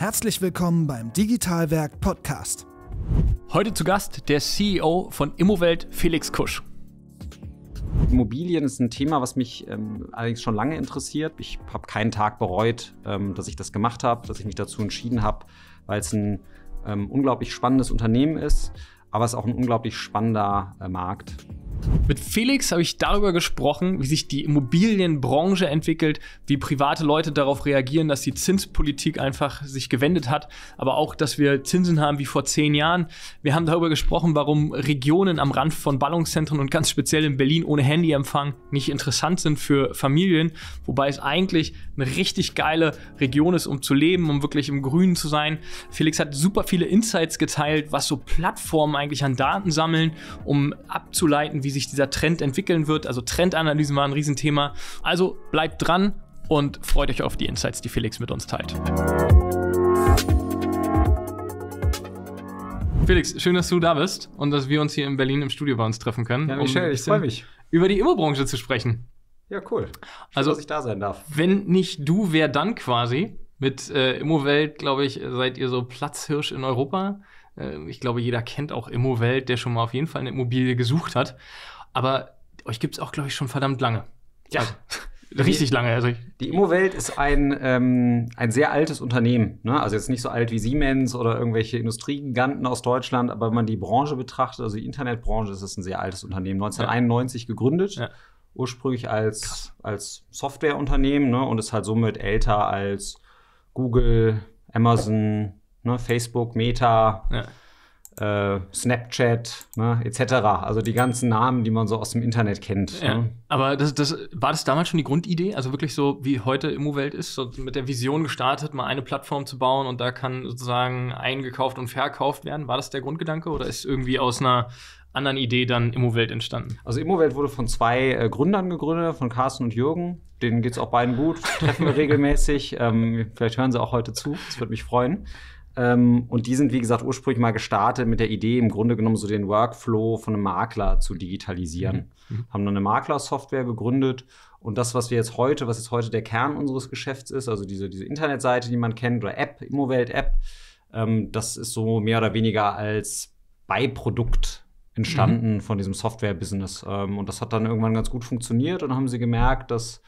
Herzlich willkommen beim Digitalwerk Podcast. Heute zu Gast der CEO von Immowelt, Felix Kusch. Immobilien ist ein Thema, was mich ähm, allerdings schon lange interessiert. Ich habe keinen Tag bereut, ähm, dass ich das gemacht habe, dass ich mich dazu entschieden habe, weil es ein ähm, unglaublich spannendes Unternehmen ist, aber es ist auch ein unglaublich spannender äh, Markt. Mit Felix habe ich darüber gesprochen, wie sich die Immobilienbranche entwickelt, wie private Leute darauf reagieren, dass die Zinspolitik einfach sich gewendet hat, aber auch, dass wir Zinsen haben wie vor zehn Jahren. Wir haben darüber gesprochen, warum Regionen am Rand von Ballungszentren und ganz speziell in Berlin ohne Handyempfang nicht interessant sind für Familien, wobei es eigentlich eine richtig geile Region ist, um zu leben, um wirklich im Grünen zu sein. Felix hat super viele Insights geteilt, was so Plattformen eigentlich an Daten sammeln, um abzuleiten, wie wie sich dieser Trend entwickeln wird. Also Trendanalysen waren ein Riesenthema. Also bleibt dran und freut euch auf die Insights, die Felix mit uns teilt. Felix, schön, dass du da bist und dass wir uns hier in Berlin im Studio bei uns treffen können. Ja, Michel, um ich freue mich. Über die Immobranche zu sprechen. Ja, cool. Schön, also, dass ich da sein darf. Wenn nicht du, wer dann quasi? Mit äh, Immowelt, glaube ich, seid ihr so Platzhirsch in Europa. Ähm, ich glaube, jeder kennt auch Immowelt, der schon mal auf jeden Fall eine Immobilie gesucht hat. Aber euch gibt es auch, glaube ich, schon verdammt lange. Ja. Also, richtig die, lange. Also die Immowelt ist ein, ähm, ein sehr altes Unternehmen. Ne? Also jetzt nicht so alt wie Siemens oder irgendwelche Industriegiganten aus Deutschland, aber wenn man die Branche betrachtet, also die Internetbranche, ist es ein sehr altes Unternehmen. 1991 ja. gegründet. Ja. Ursprünglich als, als Softwareunternehmen ne? und ist halt somit älter als Google, Amazon, ne, Facebook, Meta, ja. äh, Snapchat, ne, etc. Also die ganzen Namen, die man so aus dem Internet kennt. Ja. Ne? Aber das, das, war das damals schon die Grundidee? Also wirklich so, wie heute Immowelt ist, so mit der Vision gestartet, mal eine Plattform zu bauen und da kann sozusagen eingekauft und verkauft werden. War das der Grundgedanke oder ist irgendwie aus einer anderen Idee dann Immowelt entstanden? Also Immowelt wurde von zwei äh, Gründern gegründet, von Carsten und Jürgen. Denen geht es auch beiden gut, treffen wir regelmäßig. Ähm, vielleicht hören sie auch heute zu, das würde mich freuen. Ähm, und die sind, wie gesagt, ursprünglich mal gestartet mit der Idee, im Grunde genommen so den Workflow von einem Makler zu digitalisieren. Mhm. mhm. Haben dann eine Makler-Software gegründet und das, was wir jetzt heute, was jetzt heute der Kern unseres Geschäfts ist, also diese, diese Internetseite, die man kennt, oder App, Immowelt-App, ähm, das ist so mehr oder weniger als Beiprodukt entstanden mhm. von diesem Software-Business. Ähm, und das hat dann irgendwann ganz gut funktioniert und haben sie gemerkt, dass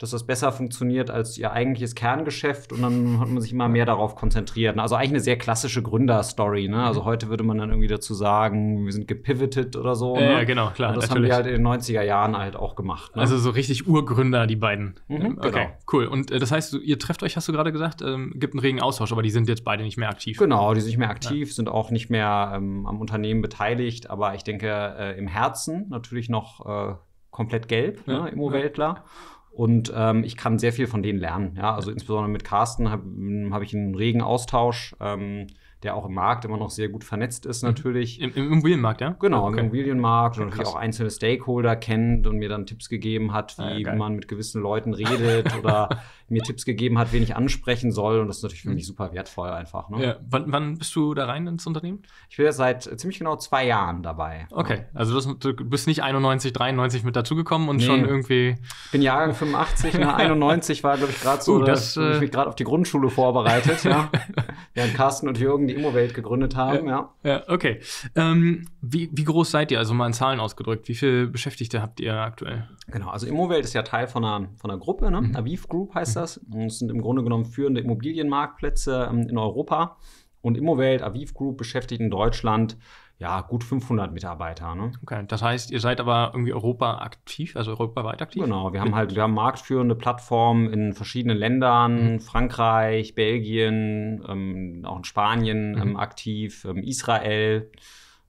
dass das besser funktioniert als ihr eigentliches Kerngeschäft und dann hat man sich immer mehr darauf konzentriert. Also eigentlich eine sehr klassische Gründerstory. Ne? Also mhm. heute würde man dann irgendwie dazu sagen, wir sind gepivoted oder so. Ja, ne? äh, genau, klar. Und das natürlich. haben die halt in den 90er Jahren halt auch gemacht. Ne? Also so richtig Urgründer, die beiden. Mhm, ähm, okay, genau. cool. Und äh, das heißt, ihr trefft euch, hast du gerade gesagt, ähm, gibt einen regen Austausch, aber die sind jetzt beide nicht mehr aktiv. Genau, die sind nicht mehr aktiv, ja. sind auch nicht mehr ähm, am Unternehmen beteiligt, aber ich denke äh, im Herzen natürlich noch äh, komplett gelb, ja, ne, Immoweltler. Ja. Und ähm, ich kann sehr viel von denen lernen. Ja? Also insbesondere mit Carsten habe hm, hab ich einen regen Austausch. Ähm, der auch im Markt immer noch sehr gut vernetzt ist mhm. natürlich. Im, im Immobilienmarkt, ja? Genau, okay. im Immobilienmarkt okay, und natürlich auch einzelne Stakeholder kennt und mir dann Tipps gegeben hat, ah, wie ja, man mit gewissen Leuten redet oder mir Tipps gegeben hat, wen ich ansprechen soll. Und das ist natürlich für mich mhm. super wertvoll einfach. Ne? Ja. Wann, wann, bist du da rein ins Unternehmen? Ich bin ja seit ziemlich genau zwei Jahren dabei. Okay, also du bist nicht 91, 93 mit dazugekommen und nee. schon irgendwie. Ich bin Jahrgang 85, na, 91 war, glaube ich, gerade so. Uh, das, ich äh... mich gerade auf die Grundschule vorbereitet. ja. Ne? Während Carsten und Jürgen die Immowelt gegründet haben. Ja, ja. ja okay. Ähm, wie, wie groß seid ihr? Also mal in Zahlen ausgedrückt. Wie viele Beschäftigte habt ihr aktuell? Genau, also Immowelt ist ja Teil von einer, von einer Gruppe, ne? Mhm. Aviv Group heißt mhm. das. Und es sind im Grunde genommen führende Immobilienmarktplätze ähm, in Europa. Und Immowelt, Aviv Group beschäftigt in Deutschland ja, gut 500 Mitarbeiter. Ne? Okay, das heißt, ihr seid aber irgendwie Europa aktiv, also europaweit aktiv? Genau, wir haben halt, wir haben marktführende Plattformen in verschiedenen Ländern, mhm. Frankreich, Belgien, ähm, auch in Spanien mhm. ähm, aktiv, ähm, Israel.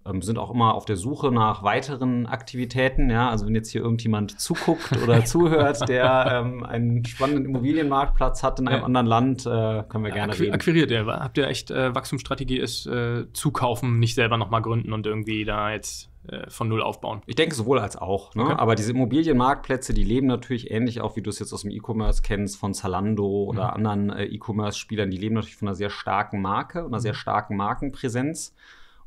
Ähm, sind auch immer auf der Suche nach weiteren Aktivitäten. Ja? Also wenn jetzt hier irgendjemand zuguckt oder zuhört, der ähm, einen spannenden Immobilienmarktplatz hat in einem ja. anderen Land, äh, können wir ja, gerne reden. Akquiriert ja. Habt ihr echt äh, Wachstumsstrategie ist, äh, zukaufen, nicht selber nochmal gründen und irgendwie da jetzt äh, von Null aufbauen. Ich denke sowohl als auch. Ne? Okay. Aber diese Immobilienmarktplätze, die leben natürlich ähnlich auch, wie du es jetzt aus dem E-Commerce kennst, von Zalando oder mhm. anderen äh, E-Commerce-Spielern. Die leben natürlich von einer sehr starken Marke, einer sehr mhm. starken Markenpräsenz.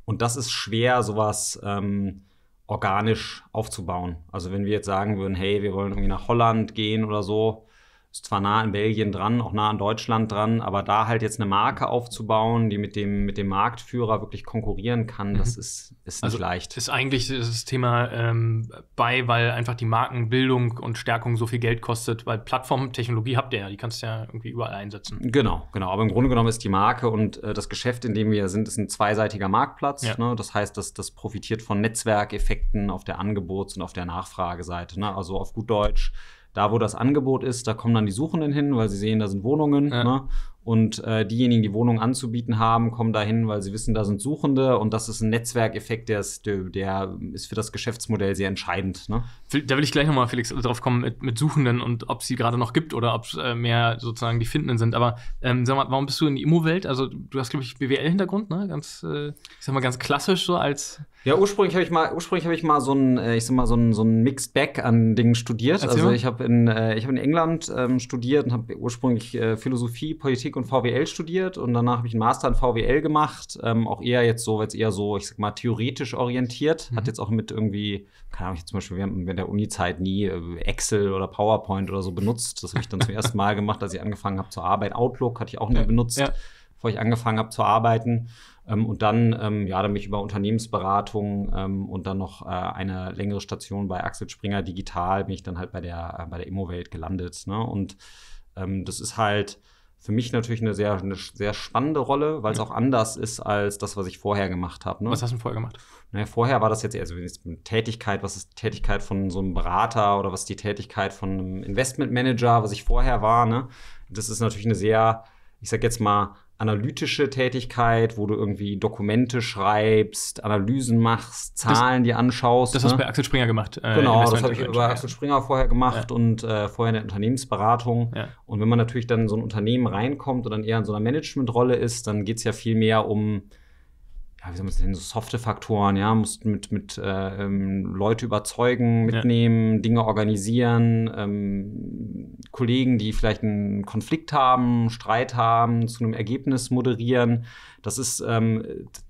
Und das ist schwer, sowas ähm, organisch aufzubauen. Also wenn wir jetzt sagen würden, hey, wir wollen irgendwie nach Holland gehen oder so, ist zwar nah in Belgien dran, auch nah in Deutschland dran, aber da halt jetzt eine Marke mhm. aufzubauen, die mit dem, mit dem Marktführer wirklich konkurrieren kann, mhm. das ist, ist also nicht leicht. Ist eigentlich das Thema ähm, bei, weil einfach die Markenbildung und Stärkung so viel Geld kostet, weil Plattformtechnologie habt ihr ja, die kannst du ja irgendwie überall einsetzen. Genau, genau. Aber im Grunde genommen ist die Marke und äh, das Geschäft, in dem wir sind, ist ein zweiseitiger Marktplatz. Ja. Ne? Das heißt, das, das profitiert von Netzwerkeffekten auf der Angebots- und auf der Nachfrageseite. Ne? Also auf gut Deutsch da, wo das Angebot ist, da kommen dann die Suchenden hin, weil sie sehen, da sind Wohnungen. Ja. Ne? Und äh, diejenigen, die Wohnungen anzubieten haben, kommen dahin, weil sie wissen, da sind Suchende. Und das ist ein Netzwerkeffekt, der ist, der, der ist für das Geschäftsmodell sehr entscheidend. Ne? Da will ich gleich nochmal, Felix, drauf kommen mit, mit Suchenden und ob es die gerade noch gibt oder ob es äh, mehr sozusagen die Findenden sind. Aber ähm, sag mal, warum bist du in die Immo-Welt? Also, du hast, glaube ich, BWL-Hintergrund, ne? Ganz, äh, ich sag mal, ganz klassisch so als ja, ursprünglich habe ich mal, ursprünglich habe ich mal so ein, äh, ich sag mal so ein, so ein Mixed Bag an Dingen studiert. Erzähl also ich habe in, äh, ich habe in England ähm, studiert und habe ursprünglich äh, Philosophie, Politik und VWL studiert und danach habe ich einen Master in VWL gemacht. Ähm, auch eher jetzt so, jetzt eher so, ich sag mal theoretisch orientiert. Mhm. Hat jetzt auch mit irgendwie, keine Ahnung, ich zum Beispiel während der Uni-Zeit nie äh, Excel oder PowerPoint oder so benutzt. Das habe ich dann zum ersten Mal gemacht, als ich angefangen habe zu arbeiten. Outlook hatte ich auch nie ja. benutzt, ja. bevor ich angefangen habe zu arbeiten. Ähm, und dann, ähm, ja, dann bin ich über Unternehmensberatung ähm, und dann noch äh, eine längere Station bei Axel Springer Digital, bin ich dann halt bei der, äh, bei der Immo-Welt gelandet. Ne? Und ähm, das ist halt für mich natürlich eine sehr, eine sehr spannende Rolle, weil es ja. auch anders ist als das, was ich vorher gemacht habe. Ne? Was hast du denn vorher gemacht? Naja, vorher war das jetzt eher so eine Tätigkeit, was ist die Tätigkeit von so einem Berater oder was ist die Tätigkeit von einem Investmentmanager, was ich vorher war. Ne? Das ist natürlich eine sehr, ich sag jetzt mal, analytische Tätigkeit, wo du irgendwie Dokumente schreibst, Analysen machst, Zahlen das, dir anschaust. Das ne? hast du ne? bei Axel Springer gemacht. Äh, genau, das habe ich bei Axel Springer vorher gemacht ja. und äh, vorher in der Unternehmensberatung. Ja. Und wenn man natürlich dann in so ein Unternehmen reinkommt und dann eher in so einer Managementrolle ist, dann geht es ja viel mehr um ja, wie soll man das denn, so softe Faktoren, ja, musst mit, mit äh, ähm, Leute überzeugen, mitnehmen, ja. Dinge organisieren, ähm, Kollegen, die vielleicht einen Konflikt haben, Streit haben, zu einem Ergebnis moderieren. Das ist, ähm,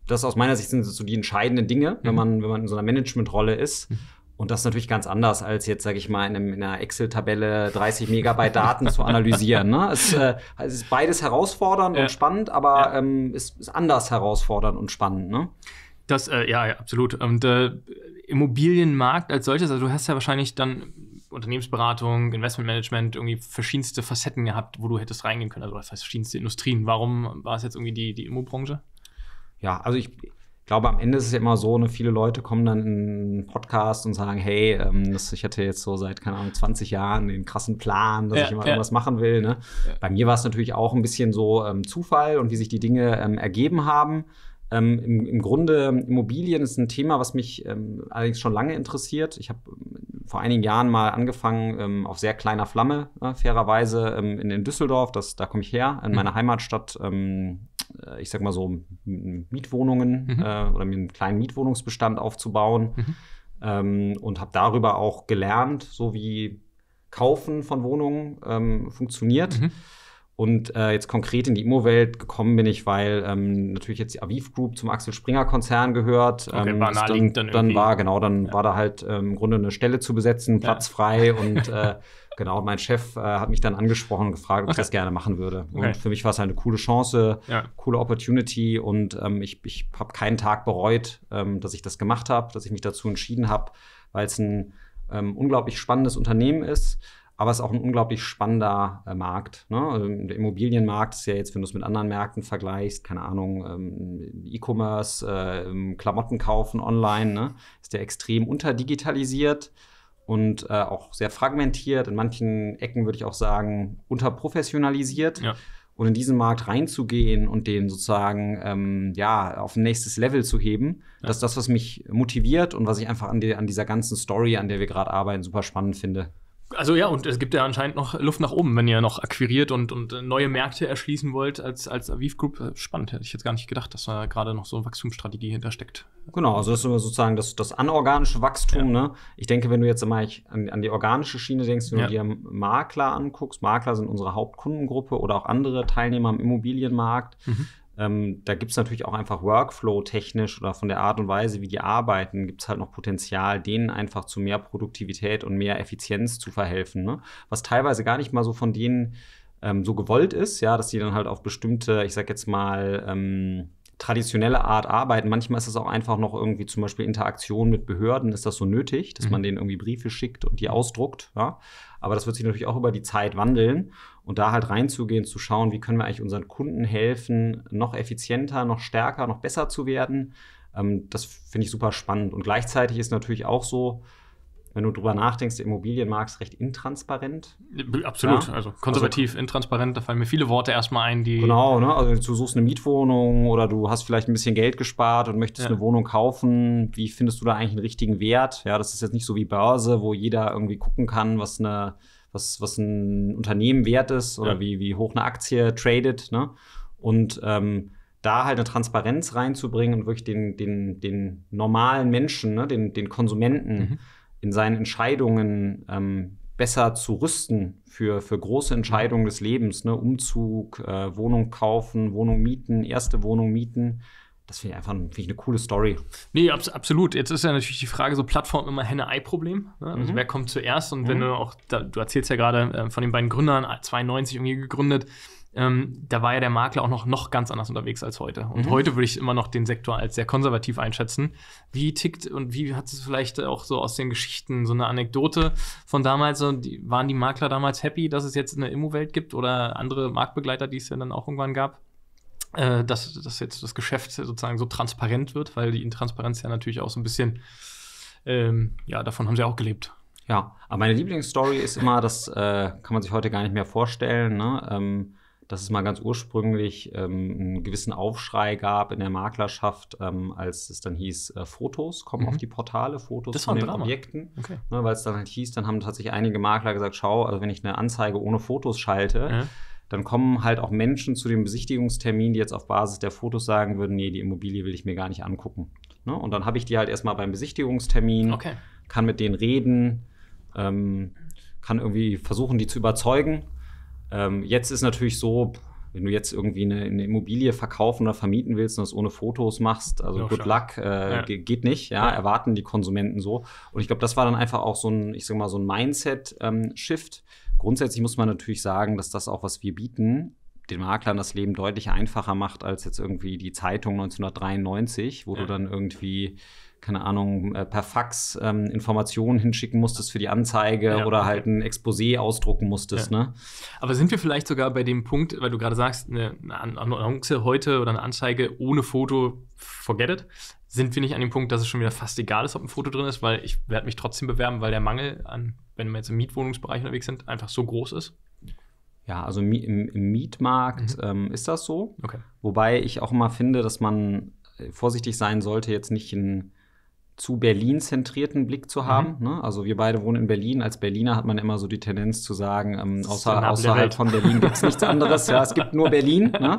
das aus meiner Sicht sind so die entscheidenden Dinge, mhm. wenn man, wenn man in so einer Managementrolle ist. Mhm. Und das ist natürlich ganz anders, als jetzt, sage ich mal, in, einem, in einer Excel-Tabelle 30 Megabyte Daten zu analysieren. Ne? Es, äh, es, ist beides herausfordernd ja. und spannend, aber ja. ähm, es ist anders herausfordernd und spannend. Ne? Das, äh, ja, ja, absolut. Und äh, Immobilienmarkt als solches, also du hast ja wahrscheinlich dann Unternehmensberatung, Investmentmanagement, irgendwie verschiedenste Facetten gehabt, wo du hättest reingehen können, also das heißt verschiedenste Industrien. Warum war es jetzt irgendwie die, die Immobranche? Ja, also ich, ich glaube, am Ende ist es ja immer so, ne, viele Leute kommen dann in einen Podcast und sagen, hey, ähm, das, ich hatte jetzt so seit, keine Ahnung, 20 Jahren den krassen Plan, dass ja, ich immer ja. irgendwas machen will. Ne? Ja. Bei mir war es natürlich auch ein bisschen so ähm, Zufall und wie sich die Dinge ähm, ergeben haben. Ähm, Im, im, Grunde, ähm, Immobilien ist ein Thema, was mich ähm, allerdings schon lange interessiert. Ich habe vor einigen Jahren mal angefangen, auf sehr kleiner Flamme, äh, fairerweise, in, in, Düsseldorf, das, da komme ich her, in mhm. meiner Heimatstadt äh, ich sag mal so, Mietwohnungen mhm. äh, oder mir einen kleinen Mietwohnungsbestand aufzubauen. Mhm. Ähm, und habe darüber auch gelernt, so wie Kaufen von Wohnungen ähm, funktioniert. Mhm. Und äh, jetzt konkret in die Immo-Welt gekommen bin ich, weil ähm, natürlich jetzt die Aviv Group zum Axel Springer Konzern gehört. Okay, ähm, war dann, dann, dann, war genau, dann ja. war da halt ähm, im Grunde eine Stelle zu besetzen, Platz ja. frei und äh, genau. Mein Chef äh, hat mich dann angesprochen und gefragt, ob okay. ich das gerne machen würde. Okay. Und für mich war es halt eine coole Chance, ja. coole Opportunity und ähm, ich, ich habe keinen Tag bereut, ähm, dass ich das gemacht habe, dass ich mich dazu entschieden habe, weil es ein ähm, unglaublich spannendes Unternehmen ist aber es ist auch ein unglaublich spannender äh, Markt. Ne? Also der Immobilienmarkt ist ja jetzt, wenn du es mit anderen Märkten vergleichst, keine Ahnung, ähm, E-Commerce, äh, ähm, Klamotten kaufen online, ne? ist der extrem unterdigitalisiert und äh, auch sehr fragmentiert. In manchen Ecken würde ich auch sagen, unterprofessionalisiert. Ja. Und in diesen Markt reinzugehen und den sozusagen ähm, ja, auf ein nächstes Level zu heben, ja. das ist das, was mich motiviert und was ich einfach an, die, an dieser ganzen Story, an der wir gerade arbeiten, super spannend finde. Also ja, und es gibt ja anscheinend noch Luft nach oben, wenn ihr noch akquiriert und, und äh, neue Märkte erschließen wollt als, als Aviv Group. Äh, spannend, hätte ich jetzt gar nicht gedacht, dass da gerade noch so eine Wachstumsstrategie hintersteckt. Genau, also das ist sozusagen das, das anorganische Wachstum. Ja. Ne? Ich denke, wenn du jetzt immer an, an die organische Schiene denkst, wenn ja. du dir Makler anguckst, Makler sind unsere Hauptkundengruppe oder auch andere Teilnehmer am Immobilienmarkt. Mhm. Ähm, da gibt es natürlich auch einfach Workflow-technisch oder von der Art und Weise, wie die arbeiten, gibt es halt noch Potenzial, denen einfach zu mehr Produktivität und mehr Effizienz zu verhelfen. Ne? Was teilweise gar nicht mal so von denen ähm, so gewollt ist, ja, dass die dann halt auf bestimmte, ich sag jetzt mal, ähm, traditionelle Art arbeiten. Manchmal ist es auch einfach noch irgendwie zum Beispiel Interaktion mit Behörden, ist das so nötig, dass mhm. man denen irgendwie Briefe schickt und die ausdruckt. Ja? Aber das wird sich natürlich auch über die Zeit wandeln und da halt reinzugehen, zu schauen, wie können wir eigentlich unseren Kunden helfen, noch effizienter, noch stärker, noch besser zu werden. Ähm, das finde ich super spannend. Und gleichzeitig ist natürlich auch so, wenn du drüber nachdenkst, der Immobilienmarkt ist recht intransparent. Äh, absolut, ja? also konservativ, also, intransparent, da fallen mir viele Worte erstmal ein, die. Genau, ne? Also du suchst eine Mietwohnung oder du hast vielleicht ein bisschen Geld gespart und möchtest ja. eine Wohnung kaufen. Wie findest du da eigentlich einen richtigen Wert? Ja, das ist jetzt nicht so wie Börse, wo jeder irgendwie gucken kann, was eine, was, was ein Unternehmen wert ist oder ja. wie, wie hoch eine Aktie tradet, ne? Und ähm, da halt eine Transparenz reinzubringen und wirklich den, den, den normalen Menschen, ne, den, den Konsumenten mhm in seinen Entscheidungen ähm, besser zu rüsten für, für große Entscheidungen des Lebens, ne? Umzug, äh, Wohnung kaufen, Wohnung mieten, erste Wohnung mieten. Das finde ich einfach find ich eine coole Story. Nee, abs absolut. Jetzt ist ja natürlich die Frage, so Plattform immer Henne-Ei-Problem. Ne? Also mhm. wer kommt zuerst? Und wenn mhm. du auch, da, du erzählst ja gerade äh, von den beiden Gründern, 92 irgendwie gegründet, ähm, da war ja der Makler auch noch, noch ganz anders unterwegs als heute. Und mhm. heute würde ich immer noch den Sektor als sehr konservativ einschätzen. Wie tickt und wie hat es vielleicht auch so aus den Geschichten so eine Anekdote von damals? So, die, waren die Makler damals happy, dass es jetzt eine Immo-Welt gibt oder andere Marktbegleiter, die es ja dann auch irgendwann gab? Äh, dass, dass jetzt das Geschäft sozusagen so transparent wird, weil die Intransparenz ja natürlich auch so ein bisschen, ähm, ja, davon haben sie auch gelebt. Ja, aber meine Lieblingsstory ist immer, das äh, kann man sich heute gar nicht mehr vorstellen, ne? Ähm dass es mal ganz ursprünglich ähm, einen gewissen Aufschrei gab in der Maklerschaft, ähm, als es dann hieß, äh, Fotos kommen mhm. auf die Portale, Fotos das von den Drama. Objekten. Okay. Ne, Weil es dann halt hieß, dann haben tatsächlich einige Makler gesagt, schau, also wenn ich eine Anzeige ohne Fotos schalte, mhm. Dann kommen halt auch Menschen zu dem Besichtigungstermin, die jetzt auf Basis der Fotos sagen würden, nee, die Immobilie will ich mir gar nicht angucken. Ne? Und dann habe ich die halt erstmal beim Besichtigungstermin, okay. kann mit denen reden, ähm, kann irgendwie versuchen, die zu überzeugen ähm, jetzt ist natürlich so, wenn du jetzt irgendwie eine, eine, Immobilie verkaufen oder vermieten willst und das ohne Fotos machst, also ja, good schon. luck, äh, ja. geht nicht, ja, ja, erwarten die Konsumenten so. Und ich glaube, das war dann einfach auch so ein, ich sag mal, so ein Mindset-Shift. Ähm, Grundsätzlich muss man natürlich sagen, dass das auch, was wir bieten, den Maklern das Leben deutlich einfacher macht als jetzt irgendwie die Zeitung 1993, wo du dann irgendwie keine Ahnung, äh, per Fax ähm, Informationen hinschicken musstest für die Anzeige ja, oder okay. halt ein Exposé ausdrucken musstest. Ja. Ne? Aber sind wir vielleicht sogar bei dem Punkt, weil du gerade sagst, eine Annonce heute oder eine Anzeige ohne Foto, forget it. Sind wir nicht an dem Punkt, dass es schon wieder fast egal ist, ob ein Foto drin ist, weil ich werde mich trotzdem bewerben, weil der Mangel an, wenn wir jetzt im Mietwohnungsbereich unterwegs sind, einfach so groß ist? Ja, also im, im Mietmarkt mhm. ähm, ist das so. Okay. Wobei ich auch immer finde, dass man äh, vorsichtig sein sollte, jetzt nicht in, zu Berlin zentrierten Blick zu haben. Mhm. Ne? Also wir beide wohnen in Berlin. Als Berliner hat man immer so die Tendenz zu sagen, ähm, außer, außerhalb von Berlin gibt es nichts anderes. ja, es gibt nur Berlin. Ne?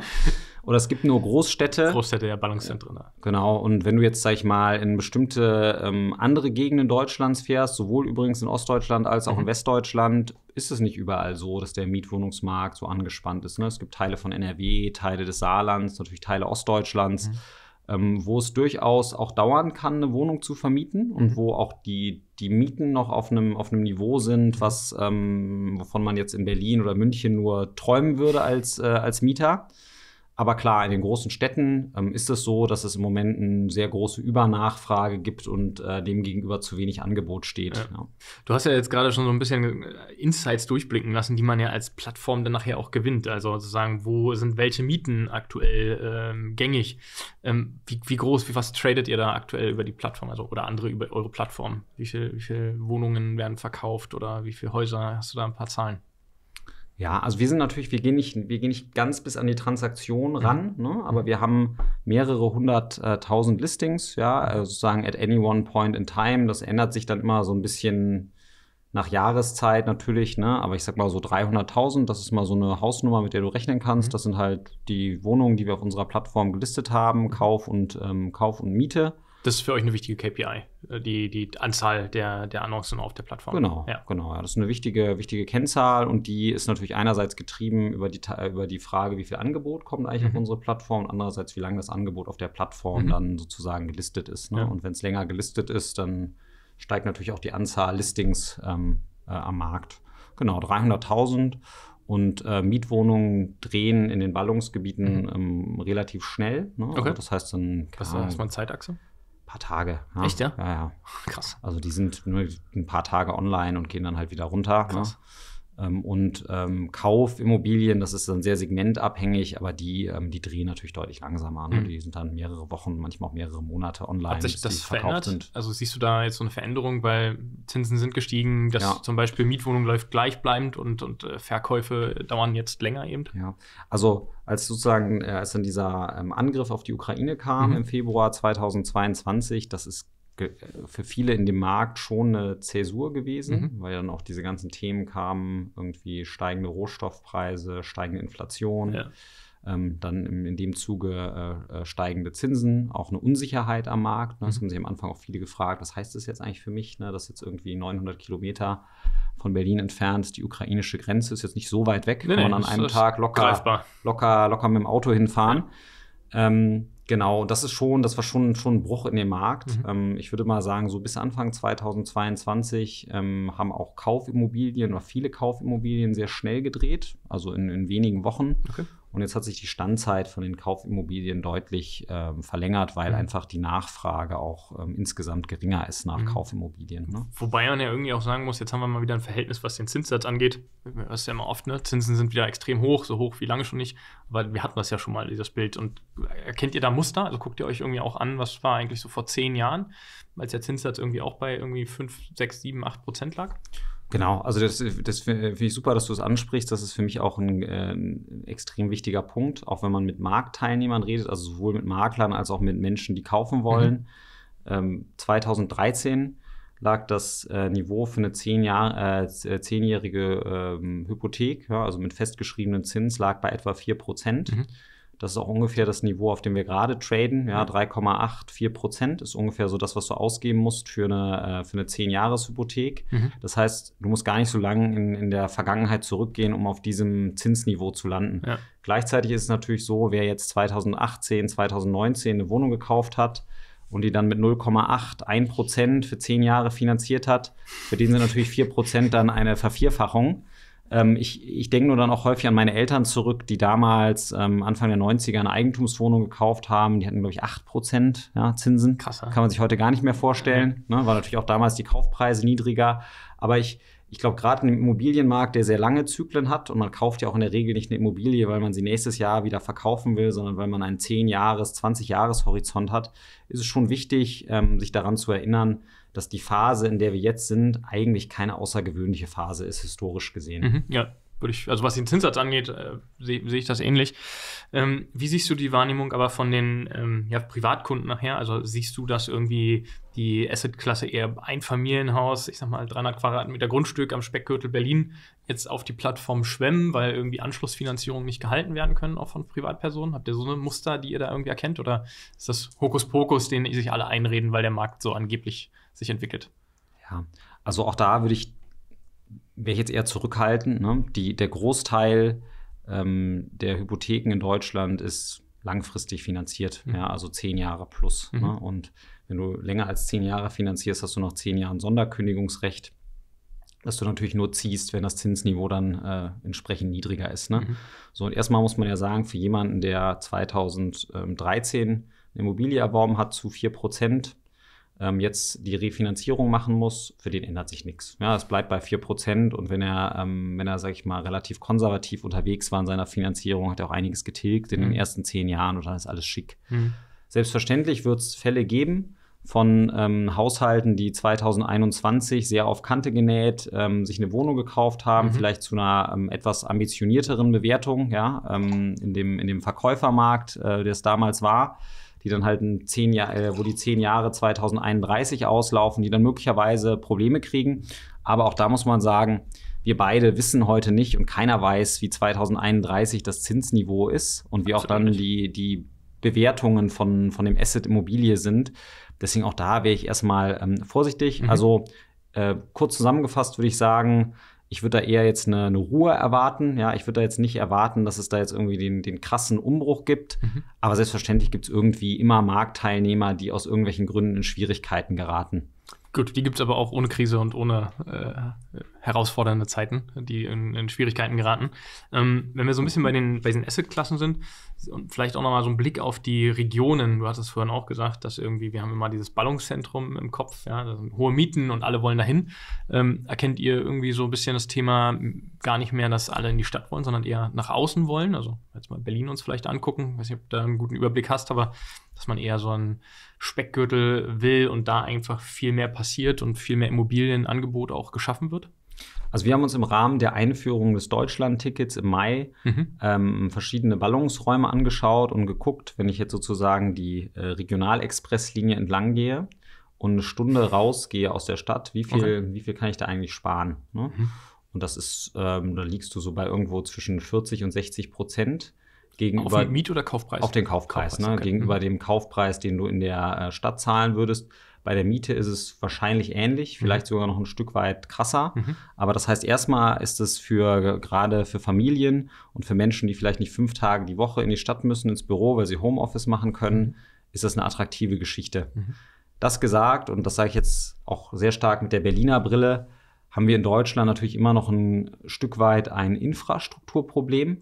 Oder es gibt nur Großstädte. Großstädte, ja, Ballungszentren. Ja. Genau. Und wenn du jetzt, sag ich mal, in bestimmte ähm, andere Gegenden Deutschlands fährst, sowohl übrigens in Ostdeutschland als auch mhm. in Westdeutschland, ist es nicht überall so, dass der Mietwohnungsmarkt so angespannt ist. Ne? Es gibt Teile von NRW, Teile des Saarlands, natürlich Teile Ostdeutschlands. Mhm ähm, wo es durchaus auch dauern kann, eine Wohnung zu vermieten und mhm. wo auch die, die Mieten noch auf einem, auf Niveau sind, was, ähm, wovon man jetzt in Berlin oder München nur träumen würde als, äh, als Mieter. Aber klar, in den großen Städten ähm, ist es so, dass es im Moment eine sehr große Übernachfrage gibt und äh, demgegenüber zu wenig Angebot steht. Ja. Ja. Du hast ja jetzt gerade schon so ein bisschen äh, Insights durchblicken lassen, die man ja als Plattform dann nachher auch gewinnt. Also sozusagen, wo sind welche Mieten aktuell ähm, gängig? Ähm, wie, wie, groß, wie was tradet ihr da aktuell über die Plattform also, oder andere über eure Plattform? Wie viele viel Wohnungen werden verkauft oder wie viele Häuser? Hast du da ein paar Zahlen? Ja, also wir sind natürlich, wir gehen nicht, wir gehen nicht ganz bis an die Transaktion ran, ne? aber wir haben mehrere hunderttausend äh, Listings, ja, also sozusagen at any one point in time. Das ändert sich dann immer so ein bisschen nach Jahreszeit natürlich, ne? aber ich sag mal so 300.000, das ist mal so eine Hausnummer, mit der du rechnen kannst. Mhm. Das sind halt die Wohnungen, die wir auf unserer Plattform gelistet haben, mhm. Kauf und ähm, Kauf und Miete. Das ist für euch eine wichtige KPI, äh, die, die Anzahl der, der Annoncen auf der Plattform. Genau, ja. genau. Ja. Das ist eine wichtige, wichtige Kennzahl und die ist natürlich einerseits getrieben über die, über die Frage, wie viel Angebot kommt eigentlich mhm. auf unsere Plattform und andererseits, wie lange das Angebot auf der Plattform mhm. dann sozusagen gelistet ist. Ne? Ja. Und wenn es länger gelistet ist, dann steigt natürlich auch die Anzahl Listings ähm, äh, am Markt. Genau, 300.000 und äh, Mietwohnungen drehen in den Ballungsgebieten mhm. ähm, relativ schnell. Ne? Also okay. Also das heißt dann. Was, was ist man Zeitachse? paar Tage. Ne? Echt, ja? Ja, ja. Krass. Also die sind nur ein paar Tage online und gehen dann halt wieder runter. Ne? Krass. Ne? Ähm, und ähm, Kaufimmobilien, das ist dann sehr segmentabhängig, aber die, ähm, die drehen natürlich deutlich langsamer an. Ne? Mhm. Die sind dann mehrere Wochen, manchmal auch mehrere Monate online. Hat sich das verändert? Sind. Also siehst du da jetzt so eine Veränderung, weil Zinsen sind gestiegen, dass ja. zum Beispiel Mietwohnung läuft gleichbleibend und, und äh, Verkäufe dauern jetzt länger eben? Ja, also als sozusagen, äh, als dann dieser ähm, Angriff auf die Ukraine kam mhm. im Februar 2022, das ist für viele in dem Markt schon eine Zäsur gewesen, mhm. weil dann auch diese ganzen Themen kamen, irgendwie steigende Rohstoffpreise, steigende Inflation, ja. ähm, dann in, in dem Zuge äh, äh, steigende Zinsen, auch eine Unsicherheit am Markt. Ne? Das mhm. haben sich am Anfang auch viele gefragt, was heißt das jetzt eigentlich für mich, ne? dass jetzt irgendwie 900 Kilometer von Berlin entfernt. Die ukrainische Grenze ist jetzt nicht so weit weg, nee, kann man nee, an einem Tag locker, locker, locker mit dem Auto hinfahren. Ja. Ähm, Genau, das ist schon, das war schon, schon ein Bruch in dem Markt. Mhm. Ähm, ich würde mal sagen, so bis Anfang 2022 ähm, haben auch Kaufimmobilien oder viele Kaufimmobilien sehr schnell gedreht, also in, in wenigen Wochen. Okay. Und jetzt hat sich die Standzeit von den Kaufimmobilien deutlich ähm, verlängert, weil mhm. einfach die Nachfrage auch ähm, insgesamt geringer ist nach mhm. Kaufimmobilien. Ne? Wobei man ja irgendwie auch sagen muss, jetzt haben wir mal wieder ein Verhältnis, was den Zinssatz angeht. Das ist ja immer oft, ne? Zinsen sind wieder extrem hoch, so hoch wie lange schon nicht. Aber wir hatten das ja schon mal, dieses Bild. Und erkennt ihr da Muster? Also guckt ihr euch irgendwie auch an, was war eigentlich so vor zehn Jahren, als der Zinssatz irgendwie auch bei irgendwie 5, 6, 7, 8 Prozent lag? Genau, also das, das finde ich super, dass du es ansprichst. Das ist für mich auch ein, äh, ein extrem wichtiger Punkt, auch wenn man mit Marktteilnehmern redet, also sowohl mit Maklern als auch mit Menschen, die kaufen mhm. wollen. Mhm. Ähm, 2013 lag das äh, Niveau für eine zehn Jahr, äh, zehnjährige ähm, Hypothek, ja, also mit festgeschriebenem Zins, lag bei etwa 4 Prozent. Mhm. Das ist auch ungefähr das Niveau, auf dem wir gerade traden. Ja, 3,8, mhm. Prozent ist ungefähr so das, was du ausgeben musst für eine, äh, für eine 10-Jahres-Hypothek. Mhm. Das heißt, du musst gar nicht so lange in, in der Vergangenheit zurückgehen, um auf diesem Zinsniveau zu landen. Ja. Gleichzeitig ist es natürlich so, wer jetzt 2018, 2019 eine Wohnung gekauft hat, und die dann mit 0,8, 1% für 10 Jahre finanziert hat, für den sind natürlich 4% Prozent dann eine Vervierfachung. Ähm, ich, ich denke nur dann auch häufig an meine Eltern zurück, die damals ähm, Anfang der 90er eine Eigentumswohnung gekauft haben. Die hatten, glaube ich, 8% ja, Zinsen. Krasser. Kann man sich heute gar nicht mehr vorstellen. Ne? War natürlich auch damals die Kaufpreise niedriger. Aber ich, ich glaube, gerade ein Immobilienmarkt, der sehr lange Zyklen hat und man kauft ja auch in der Regel nicht eine Immobilie, weil man sie nächstes Jahr wieder verkaufen will, sondern weil man einen 10-Jahres-, 20-Jahres-Horizont hat, ist es schon wichtig, ähm, sich daran zu erinnern, dass die Phase, in der wir jetzt sind, eigentlich keine außergewöhnliche Phase ist, historisch gesehen. Mhm, ja, würde ich, also was den Zinssatz angeht, äh, sehe seh ich das ähnlich. Ähm, wie siehst du die Wahrnehmung aber von den ähm, ja, Privatkunden nachher? Also siehst du, dass irgendwie die Asset-Klasse eher Einfamilienhaus, ich sag mal 300 Quadratmeter Grundstück am Speckgürtel Berlin jetzt auf die Plattform schwemmen, weil irgendwie Anschlussfinanzierungen nicht gehalten werden können, auch von Privatpersonen? Habt ihr so eine Muster, die ihr da irgendwie erkennt? Oder ist das Hokuspokus, den sich alle einreden, weil der Markt so angeblich sich entwickelt? Ja, also auch da würde ich wäre ich jetzt eher zurückhaltend. Ne? Die, der Großteil ähm, der Hypotheken in Deutschland ist langfristig finanziert, mhm. ja, also zehn Jahre plus. Mhm. Ne? Und wenn du länger als zehn Jahre finanzierst, hast du noch zehn Jahre ein Sonderkündigungsrecht, dass du natürlich nur ziehst, wenn das Zinsniveau dann äh, entsprechend niedriger ist. Ne? Mhm. So, und erstmal muss man ja sagen, für jemanden, der 2013 eine Immobilie erworben hat zu 4 Prozent, ähm, jetzt die Refinanzierung machen muss, für den ändert sich nichts. Ja, es bleibt bei 4% und wenn er, ähm, wenn er, sag ich mal, relativ konservativ unterwegs war in seiner Finanzierung, hat er auch einiges getilgt in mhm. den ersten zehn Jahren und dann ist alles schick. Mhm. Selbstverständlich wird es Fälle geben, von ähm, Haushalten, die 2021 sehr auf Kante genäht ähm, sich eine Wohnung gekauft haben, mhm. vielleicht zu einer ähm, etwas ambitionierteren Bewertung ja, ähm, in, dem, in dem Verkäufermarkt, äh, der es damals war die dann halt in zehn Jahr, äh, wo die zehn Jahre 2031 auslaufen, die dann möglicherweise Probleme kriegen. Aber auch da muss man sagen, wir beide wissen heute nicht und keiner weiß, wie 2031 das Zinsniveau ist und wie auch dann die, die Bewertungen von, von dem Asset Immobilie sind. Deswegen auch da wäre ich erstmal ähm, vorsichtig. Mhm. Also äh, kurz zusammengefasst würde ich sagen, ich würde da eher jetzt eine, eine, Ruhe erwarten. Ja, ich würde da jetzt nicht erwarten, dass es da jetzt irgendwie den, den krassen Umbruch gibt. Mhm. Aber selbstverständlich gibt es irgendwie immer Marktteilnehmer, die aus irgendwelchen Gründen in Schwierigkeiten geraten. Gut, die gibt es aber auch ohne Krise und ohne äh, herausfordernde Zeiten, die in, in Schwierigkeiten geraten. Ähm, wenn wir so ein bisschen bei den, bei den Asset-Klassen sind und vielleicht auch nochmal so einen Blick auf die Regionen, du hattest vorhin auch gesagt, dass irgendwie, wir haben immer dieses Ballungszentrum im Kopf, ja, hohe Mieten und alle wollen dahin. Ähm, erkennt ihr irgendwie so ein bisschen das Thema gar nicht mehr, dass alle in die Stadt wollen, sondern eher nach außen wollen, also jetzt mal Berlin uns vielleicht angucken. Ich weiß nicht, ob du da einen guten Überblick hast, aber dass man eher so einen Speckgürtel will und da einfach viel mehr passiert und viel mehr Immobilienangebot auch geschaffen wird? Also wir haben uns im Rahmen der Einführung des Deutschland-Tickets im Mai mhm. ähm, verschiedene Ballungsräume angeschaut und geguckt, wenn ich jetzt sozusagen die äh, Regionalexpresslinie entlang gehe und eine Stunde rausgehe aus der Stadt, wie viel, okay. wie viel kann ich da eigentlich sparen? Ne? Mhm. Und das ist, ähm, da liegst du so bei irgendwo zwischen 40 und 60 Prozent gegenüber. Auf den Miet- oder Kaufpreis? Auf den Kaufpreis, Kaufpreis ne? Okay. Mhm. Gegenüber mhm. dem Kaufpreis, den du in der äh, Stadt zahlen würdest. Bei der Miete ist es wahrscheinlich ähnlich, mhm. vielleicht mhm. sogar noch ein Stück weit krasser. Mhm. Aber das heißt, erstmal ist es für äh, gerade für Familien und für Menschen, die vielleicht nicht fünf Tage die Woche in die Stadt müssen, ins Büro, weil sie Homeoffice machen können, mhm. ist das eine attraktive Geschichte. Das gesagt, und das sage ich jetzt auch sehr stark mit der Berliner Brille, haben wir in Deutschland natürlich immer noch ein Stück weit ein Infrastrukturproblem.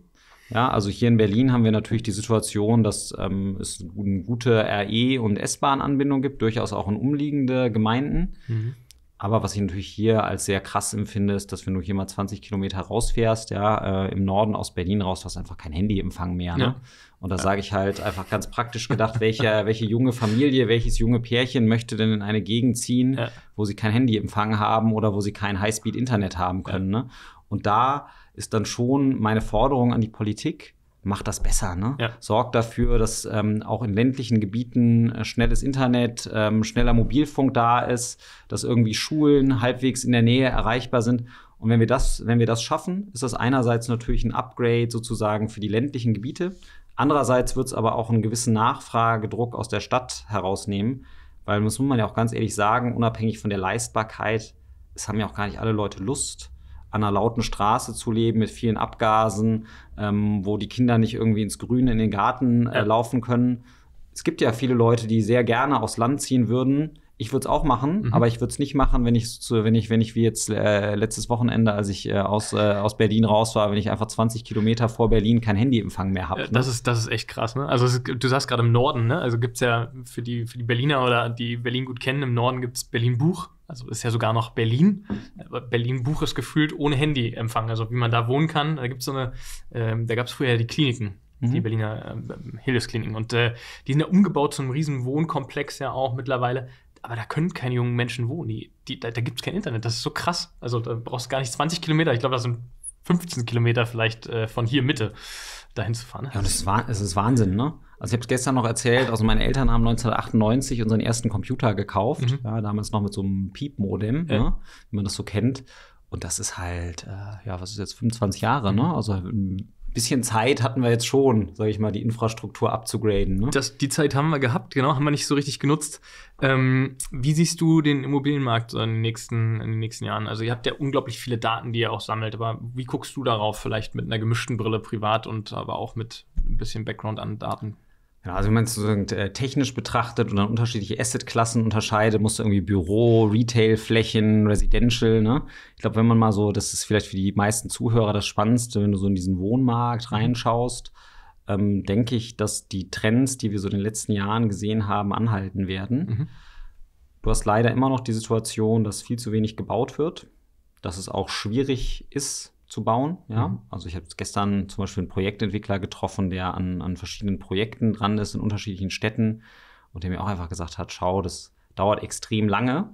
Ja, also hier in Berlin haben wir natürlich die Situation, dass ähm, es eine gute RE- und S-Bahn-Anbindung gibt, durchaus auch in umliegende Gemeinden. Mhm. Aber was ich natürlich hier als sehr krass empfinde, ist, dass wenn du hier mal 20 Kilometer rausfährst, ja, äh, im Norden aus Berlin raus, du hast einfach kein Handyempfang mehr. Ne? Ja. Und da sage ich halt einfach ganz praktisch gedacht, welche, welche junge Familie, welches junge Pärchen möchte denn in eine Gegend ziehen, ja. wo sie kein Handyempfang haben oder wo sie kein Highspeed-Internet haben können. Ne? Und da ist dann schon meine Forderung an die Politik, macht das besser. Ne? Ja. Sorgt dafür, dass ähm, auch in ländlichen Gebieten äh, schnelles Internet, ähm, schneller Mobilfunk da ist, dass irgendwie Schulen halbwegs in der Nähe erreichbar sind. Und wenn wir das, wenn wir das schaffen, ist das einerseits natürlich ein Upgrade sozusagen für die ländlichen Gebiete. Andererseits wird es aber auch einen gewissen Nachfragedruck aus der Stadt herausnehmen, weil das muss man ja auch ganz ehrlich sagen, unabhängig von der Leistbarkeit, es haben ja auch gar nicht alle Leute Lust, an einer lauten Straße zu leben mit vielen Abgasen, ähm, wo die Kinder nicht irgendwie ins Grüne, in den Garten äh, laufen können. Es gibt ja viele Leute, die sehr gerne aufs Land ziehen würden, ich würde es auch machen, mhm. aber ich würde es nicht machen, wenn ich wenn ich wenn ich wie jetzt äh, letztes Wochenende, als ich äh, aus äh, aus Berlin raus war, wenn ich einfach 20 Kilometer vor Berlin kein Handyempfang mehr habe. Äh, ne? Das ist das ist echt krass. Ne? Also ist, du sagst gerade im Norden, ne? Also es ja für die für die Berliner oder die Berlin gut kennen, im Norden gibt es Berlin Buch. Also ist ja sogar noch Berlin. Berlin Buch ist gefühlt ohne Handyempfang. Also wie man da wohnen kann, da gibt's so eine, ähm, da gab's früher die Kliniken die mhm. Berliner äh, Hilfskliniken. Und äh, die sind ja umgebaut zu einem riesen Wohnkomplex ja auch mittlerweile aber da können keine jungen Menschen wohnen. Die, die, da da gibt es kein Internet. Das ist so krass. Also da brauchst du gar nicht 20 Kilometer. Ich glaube, das sind 15 Kilometer vielleicht äh, von hier Mitte dahin zu fahren. Ja, und es ist, ist Wahnsinn, ne? Also ich habe es gestern noch erzählt, also meine Eltern haben 1998 unseren ersten Computer gekauft, mhm. ja, damals noch mit so einem Piep-Modem, ja. ne, wie man das so kennt. Und das ist halt, äh, ja, was ist jetzt, 25 Jahre, ne? mhm. ne? Also bisschen Zeit hatten wir jetzt schon, sage ich mal, die Infrastruktur abzugraden. Ne? Das, die Zeit haben wir gehabt, genau, haben wir nicht so richtig genutzt. Ähm, wie siehst du den Immobilienmarkt in den, nächsten, in den nächsten Jahren? Also ihr habt ja unglaublich viele Daten, die ihr auch sammelt, aber wie guckst du darauf vielleicht mit einer gemischten Brille privat und aber auch mit ein bisschen Background an Daten? Ja, also wenn man es sozusagen äh, technisch betrachtet und dann unterschiedliche Assetklassen unterscheidet, musst du irgendwie Büro, Retail-Flächen, Residential, ne? Ich glaube, wenn man mal so, das ist vielleicht für die meisten Zuhörer das Spannendste, wenn du so in diesen Wohnmarkt mhm. reinschaust, ähm, denke ich, dass die Trends, die wir so in den letzten Jahren gesehen haben, anhalten werden. Mhm. Du hast leider immer noch die Situation, dass viel zu wenig gebaut wird, dass es auch schwierig ist, zu bauen. Ja? Mhm. Also ich habe gestern zum Beispiel einen Projektentwickler getroffen, der an, an verschiedenen Projekten dran ist in unterschiedlichen Städten und der mir auch einfach gesagt hat, schau, das dauert extrem lange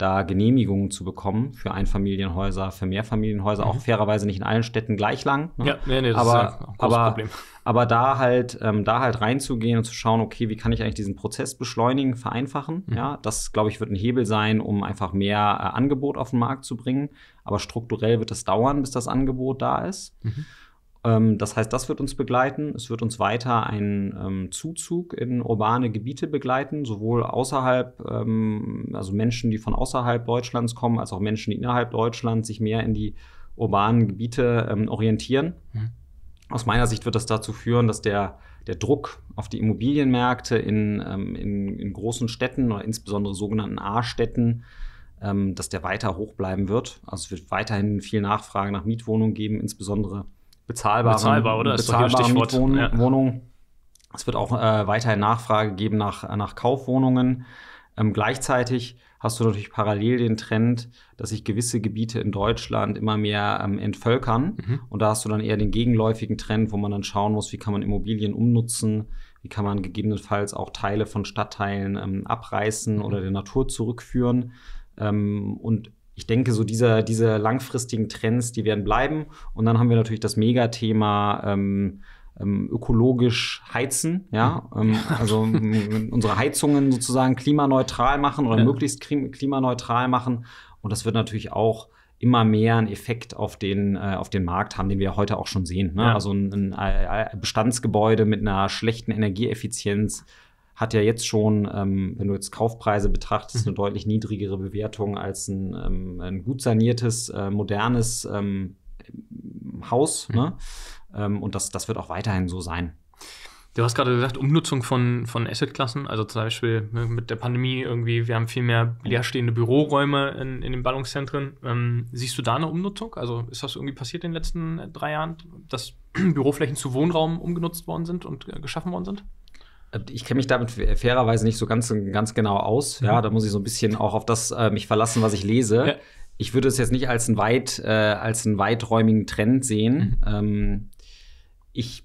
da Genehmigungen zu bekommen für Einfamilienhäuser, für Mehrfamilienhäuser, mhm. auch fairerweise nicht in allen Städten gleich lang. Ne? Ja, nee, nee, das aber, ist ein großes aber, Problem. Aber da halt, ähm, da halt reinzugehen und zu schauen, okay, wie kann ich eigentlich diesen Prozess beschleunigen, vereinfachen? Mhm. Ja, das glaube ich wird ein Hebel sein, um einfach mehr äh, Angebot auf den Markt zu bringen. Aber strukturell wird es dauern, bis das Angebot da ist. Mhm. Ähm, das heißt, das wird uns begleiten. Es wird uns weiter einen ähm, Zuzug in urbane Gebiete begleiten, sowohl außerhalb, ähm, also Menschen, die von außerhalb Deutschlands kommen, als auch Menschen, die innerhalb Deutschlands sich mehr in die urbanen Gebiete ähm, orientieren. Mhm. Aus meiner Sicht wird das dazu führen, dass der, der Druck auf die Immobilienmärkte in, ähm, in, in großen Städten oder insbesondere sogenannten A-Städten ähm, dass der weiter hoch bleiben wird. Also es wird weiterhin viel Nachfrage nach Mietwohnungen geben, insbesondere bezahlbaren, bezahlbar, oder? bezahlbaren Mietwohnungen. Ja. Wohnung. Es wird auch äh, weiterhin Nachfrage geben nach, nach Kaufwohnungen. Ähm, gleichzeitig hast du natürlich parallel den Trend, dass sich gewisse Gebiete in Deutschland immer mehr ähm, entvölkern. Mhm. Und da hast du dann eher den gegenläufigen Trend, wo man dann schauen muss, wie kann man Immobilien umnutzen, wie kann man gegebenenfalls auch Teile von Stadtteilen ähm, abreißen mhm. oder der Natur zurückführen. Ähm, und ich denke, so diese, diese langfristigen Trends, die werden bleiben. Und dann haben wir natürlich das Megathema. Ähm, ähm ökologisch heizen, ja, mhm. ähm, also unsere Heizungen sozusagen klimaneutral machen oder ja. möglichst klimaneutral machen. Und das wird natürlich auch immer mehr einen Effekt auf den, äh, auf den Markt haben, den wir heute auch schon sehen. Ne? Ja. Also ein, ein, äh, Bestandsgebäude mit einer schlechten Energieeffizienz hat ja jetzt schon, ähm, wenn du jetzt Kaufpreise betrachtest, mhm. eine deutlich niedrigere Bewertung als ein, ähm, ein gut saniertes, äh, modernes ähm, Haus. Mhm. Ne? Ähm, und das, das wird auch weiterhin so sein. Du hast gerade gesagt, Umnutzung von, von Assetklassen, also zum Beispiel ne, mit der Pandemie irgendwie, wir haben viel mehr leerstehende Büroräume in, in den Ballungszentren. Ähm, siehst du da eine Umnutzung? Also ist das irgendwie passiert in den letzten drei Jahren, dass Büroflächen zu Wohnraum umgenutzt worden sind und äh, geschaffen worden sind? Ich kenne mich damit fairerweise nicht so ganz, ganz genau aus. Mhm. Ja, da muss ich so ein bisschen auch auf das äh, mich verlassen, was ich lese. Ja. Ich würde es jetzt nicht als einen, weit, äh, als einen weiträumigen Trend sehen. Mhm. Ähm, ich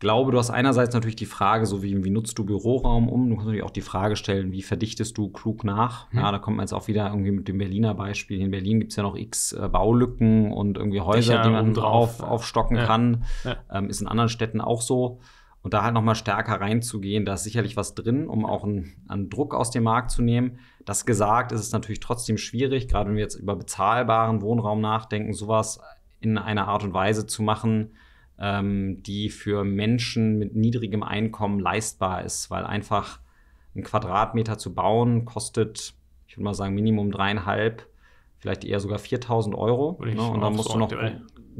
glaube, du hast einerseits natürlich die Frage, so wie, wie nutzt du Büroraum um? Du kannst natürlich auch die Frage stellen, wie verdichtest du klug nach? Mhm. Ja, da kommt man jetzt auch wieder irgendwie mit dem Berliner Beispiel. In Berlin gibt es ja noch x äh, Baulücken und irgendwie Häuser, Dächer die man drauf aufstocken ja. kann. Ja. Ähm, ist in anderen Städten auch so. Und da halt nochmal stärker reinzugehen, da ist sicherlich was drin, um auch einen, einen, Druck aus dem Markt zu nehmen. Das gesagt, ist es natürlich trotzdem schwierig, gerade wenn wir jetzt über bezahlbaren Wohnraum nachdenken, sowas in einer Art und Weise zu machen, ähm, die für Menschen mit niedrigem Einkommen leistbar ist, weil einfach ein Quadratmeter zu bauen kostet, ich würde mal sagen, Minimum dreieinhalb, vielleicht eher sogar 4000 Euro. Ne? Und dann musst du noch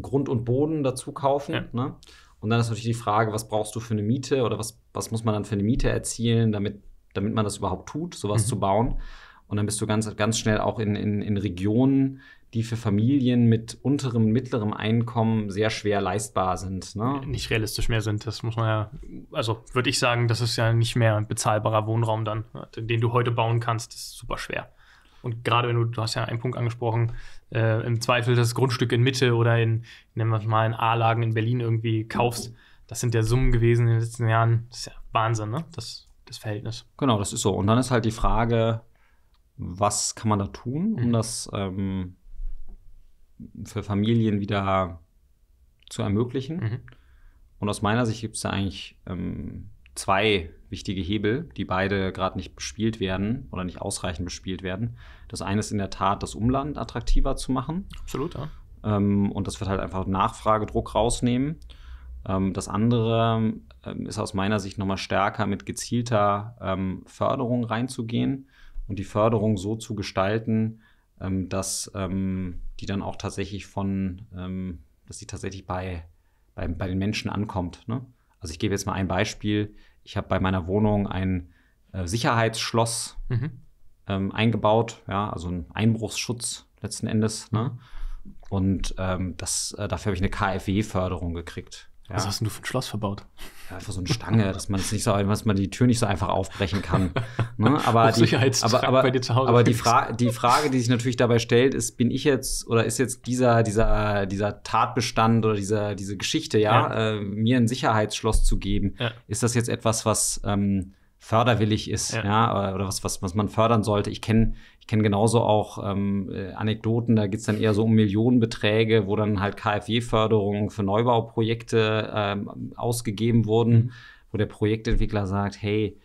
Grund und Boden dazu kaufen. Ja. Ne? Und dann ist natürlich die Frage, was brauchst du für eine Miete oder was, was muss man dann für eine Miete erzielen, damit, damit man das überhaupt tut, sowas mhm. zu bauen. Und dann bist du ganz, ganz schnell auch in, in, in Regionen, die für Familien mit unterem, mittlerem Einkommen sehr schwer leistbar sind. Ne? Nicht realistisch mehr sind, das muss man ja, also würde ich sagen, das ist ja nicht mehr ein bezahlbarer Wohnraum dann, den du heute bauen kannst, das ist super schwer. Und gerade wenn du, du hast ja einen Punkt angesprochen, äh, im Zweifel das Grundstück in Mitte oder in, nennen wir es mal, in A-Lagen in Berlin irgendwie kaufst, das sind ja Summen gewesen in den letzten Jahren. Das ist ja Wahnsinn, ne? Das, das Verhältnis. Genau, das ist so. Und dann ist halt die Frage, was kann man da tun, um mhm. das ähm, für Familien wieder zu ermöglichen? Mhm. Und aus meiner Sicht gibt es da eigentlich ähm, zwei wichtige Hebel, die beide gerade nicht bespielt werden oder nicht ausreichend bespielt werden. Das eine ist in der Tat, das Umland attraktiver zu machen. Absolut, ja. Ähm, und das wird halt einfach Nachfragedruck rausnehmen. Ähm, das andere ähm, ist aus meiner Sicht nochmal stärker mit gezielter ähm, Förderung reinzugehen und die Förderung so zu gestalten, ähm, dass ähm, die dann auch tatsächlich von, dass die tatsächlich bei, bei, bei den Menschen ankommt. Ne? Also ich gebe jetzt mal ein Beispiel. Ich habe bei meiner Wohnung ein äh, Sicherheitsschloss mhm. ähm, eingebaut, ja, also ein Einbruchsschutz letzten Endes. Ne? Mhm. Und ähm, das, äh, dafür habe ich eine KfW-Förderung gekriegt. Ja. Was hast denn du für ein Schloss verbaut? Ja, einfach so eine Stange, dass man es nicht so, dass man die Tür nicht so einfach aufbrechen kann. Ne? Aber, die, aber, aber, bei dir zu Hause aber die, Fra die Frage, die sich natürlich dabei stellt, ist, bin ich jetzt oder ist jetzt dieser, dieser, dieser Tatbestand oder dieser, diese Geschichte, ja, ja. Äh, mir ein Sicherheitsschloss zu geben, ja. ist das jetzt etwas, was ähm, förderwillig ist, ja. ja, oder was, was, was man fördern sollte. Ich kenne ich kenn genauso auch ähm, äh, Anekdoten, da geht's dann eher so um Millionenbeträge, wo dann halt KfW-Förderungen für Neubauprojekte ähm, ausgegeben wurden, mhm. wo der Projektentwickler sagt, hey,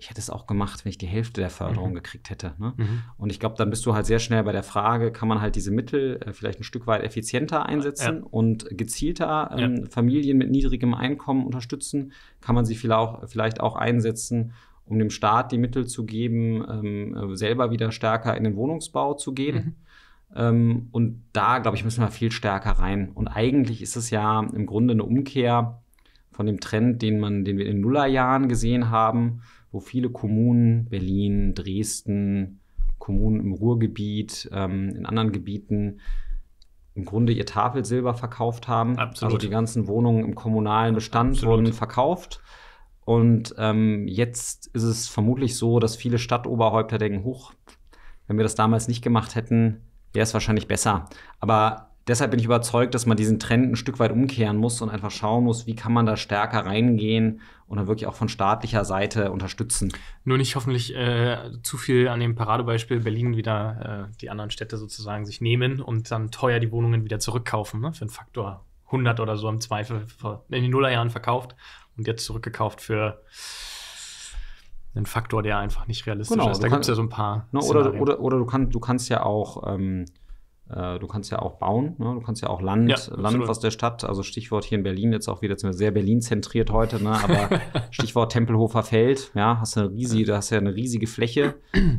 ich hätte es auch gemacht, wenn ich die Hälfte der Förderung mhm. gekriegt hätte. Ne? Mhm. Und ich glaube, dann bist du halt sehr schnell bei der Frage, kann man halt diese Mittel äh, vielleicht ein Stück weit effizienter einsetzen ja. und gezielter ähm, ja. Familien mit niedrigem Einkommen unterstützen? Kann man sie vielleicht auch, einsetzen, um dem Staat die Mittel zu geben, ähm, äh, selber wieder stärker in den Wohnungsbau zu gehen? Mhm. Ähm, und da, glaube ich, müssen wir viel stärker rein. Und eigentlich ist es ja im Grunde eine Umkehr von dem Trend, den man, den wir in den Nullerjahren gesehen haben, wo viele Kommunen, Berlin, Dresden, Kommunen im Ruhrgebiet, ähm, in anderen Gebieten im Grunde ihr Tafelsilber verkauft haben. Absolut. Also die ganzen Wohnungen im kommunalen Bestand Absolut. wurden verkauft. Und ähm, jetzt ist es vermutlich so, dass viele Stadtoberhäupter denken, hoch, wenn wir das damals nicht gemacht hätten, wäre es wahrscheinlich besser. Aber deshalb bin ich überzeugt, dass man diesen Trend ein Stück weit umkehren muss und einfach schauen muss, wie kann man da stärker reingehen und dann wirklich auch von staatlicher Seite unterstützen. Nur nicht hoffentlich äh, zu viel an dem Paradebeispiel Berlin wieder äh, die anderen Städte sozusagen sich nehmen und dann teuer die Wohnungen wieder zurückkaufen, ne? für einen Faktor 100 oder so im Zweifel in den Nullerjahren verkauft und jetzt zurückgekauft für einen Faktor, der einfach nicht realistisch genau, ist. Da gibt es ja so ein paar. Ne, oder, oder, oder du, kann, du kannst ja auch. Ähm, äh, du kannst ja auch bauen, ne? du kannst ja auch Land, ja, Land aus der Stadt, also Stichwort hier in Berlin, jetzt auch wieder sehr Berlin-zentriert heute, ne? aber Stichwort Tempelhofer Feld, ja, hast eine riesige, da hast ja eine riesige Fläche,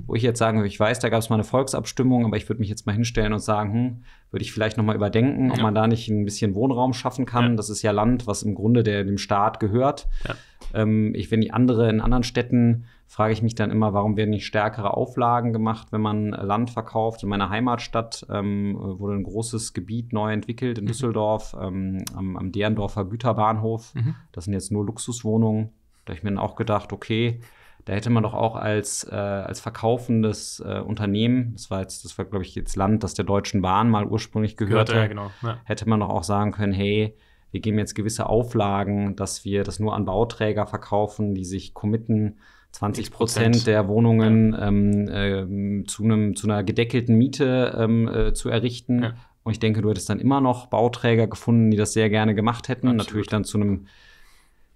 wo ich jetzt sagen würde, ich weiß, da gab es mal eine Volksabstimmung, aber ich würde mich jetzt mal hinstellen und sagen, hm, würde ich vielleicht nochmal überdenken, ob ja. man da nicht ein bisschen Wohnraum schaffen kann. Ja. Das ist ja Land, was im Grunde der, dem Staat gehört. Ja. Ähm, ich, wenn die andere in anderen Städten frage ich mich dann immer, warum werden nicht stärkere Auflagen gemacht, wenn man äh, Land verkauft. In meiner Heimatstadt ähm, äh, wurde ein großes Gebiet neu entwickelt in mhm. Düsseldorf ähm, am, am Derendorfer Güterbahnhof. Mhm. Das sind jetzt nur Luxuswohnungen. Da habe ich mir dann auch gedacht, okay, da hätte man doch auch als, äh, als verkaufendes äh, Unternehmen, das war jetzt, das war, glaube ich, jetzt Land, das der Deutschen Bahn mal ursprünglich gehörte, ja, genau. ja. hätte man doch auch sagen können, hey, wir geben jetzt gewisse Auflagen, dass wir das nur an Bauträger verkaufen, die sich committen, 20 Prozent der Wohnungen ähm, äh, zu, einem, zu einer gedeckelten Miete ähm, äh, zu errichten. Ja. Und ich denke, du hättest dann immer noch Bauträger gefunden, die das sehr gerne gemacht hätten. Absolut. Natürlich dann zu einem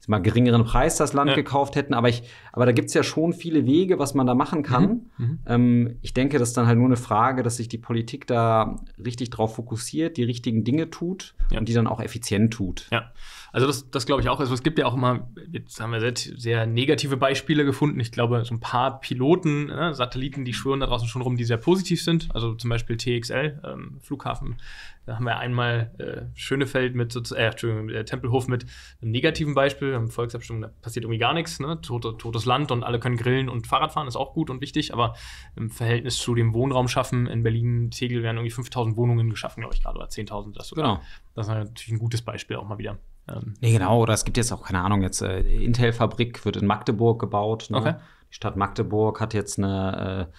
mal geringeren Preis das Land ja. gekauft hätten. Aber, ich, aber da gibt es ja schon viele Wege, was man da machen mhm. kann. Mhm. Ähm, ich denke, das ist dann halt nur eine Frage, dass sich die Politik da richtig drauf fokussiert, die richtigen Dinge tut ja. und die dann auch effizient tut. Ja, also das, das glaube ich auch. Also es gibt ja auch immer, jetzt haben wir sehr, sehr negative Beispiele gefunden. Ich glaube, so ein paar Piloten, äh, Satelliten, die schwören da draußen schon rum, die sehr positiv sind. Also zum Beispiel TXL, ähm, Flughafen da haben wir einmal äh, Schönefeld mit, äh, Entschuldigung, äh, Tempelhof mit einem negativen Beispiel. Wir haben Volksabstimmung, da passiert irgendwie gar nichts. Ne? Tote, totes Land und alle können grillen und Fahrrad fahren, ist auch gut und wichtig. Aber im Verhältnis zu dem Wohnraum schaffen, in Berlin, Tegel werden irgendwie 5000 Wohnungen geschaffen, glaube ich, gerade, oder 10.000, das Genau. Das ist natürlich ein gutes Beispiel auch mal wieder. Ähm, nee, genau, oder es gibt jetzt auch, keine Ahnung, jetzt äh, Intel-Fabrik wird in Magdeburg gebaut. Ne? Okay. Die Stadt Magdeburg hat jetzt eine. Äh,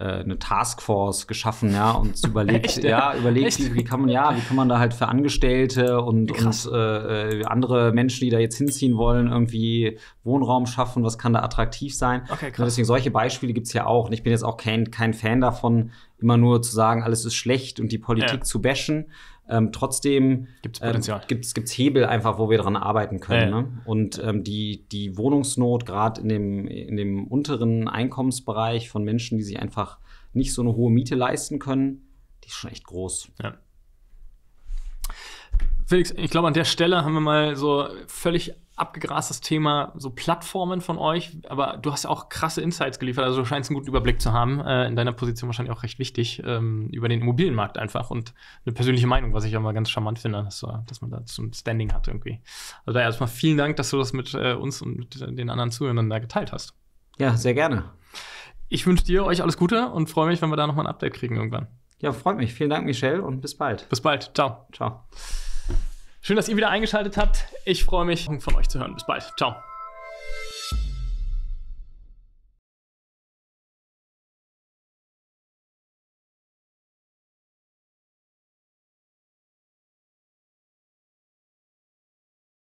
äh, eine Taskforce geschaffen, ja, und überlegt, Echt? ja, überlegt, wie, wie kann man, ja, wie kann man da halt für Angestellte und, und äh, äh, andere Menschen, die da jetzt hinziehen wollen, irgendwie Wohnraum schaffen, was kann da attraktiv sein. Okay, krass. deswegen solche Beispiele gibt's ja auch. Und ich bin jetzt auch kein, kein Fan davon, immer nur zu sagen, alles ist schlecht und die Politik ja. zu bashen. Ähm, trotzdem gibt es ähm, Potenzial. gibt's, gibt's Hebel einfach, wo wir daran arbeiten können. ja. Ne? Und ähm, die, die Wohnungsnot, gerade in dem, in dem unteren Einkommensbereich von Menschen, die sich einfach nicht so eine hohe Miete leisten können, die ist schon echt groß. Ja. Felix, ich glaube, an der Stelle haben wir mal so völlig abgegrastes Thema, so Plattformen von euch, aber du hast auch krasse Insights geliefert, also du scheinst einen guten Überblick zu haben, äh, in deiner Position wahrscheinlich auch recht wichtig, ähm, über den Immobilienmarkt einfach und eine persönliche Meinung, was ich ja mal ganz charmant finde, dass, äh, dass man da so ein Standing hat irgendwie. Also da erstmal vielen Dank, dass du das mit äh, uns und mit äh, den anderen Zuhörern da geteilt hast. Ja, sehr gerne. Ich wünsche dir euch alles Gute und freue mich, wenn wir da nochmal ein Update kriegen irgendwann. Ja, freut mich. Vielen Dank, Michelle, und bis bald. Bis bald. Ciao. Ciao. Schön, dass ihr wieder eingeschaltet habt. Ich freue mich, von euch zu hören. Bis bald. Ciao.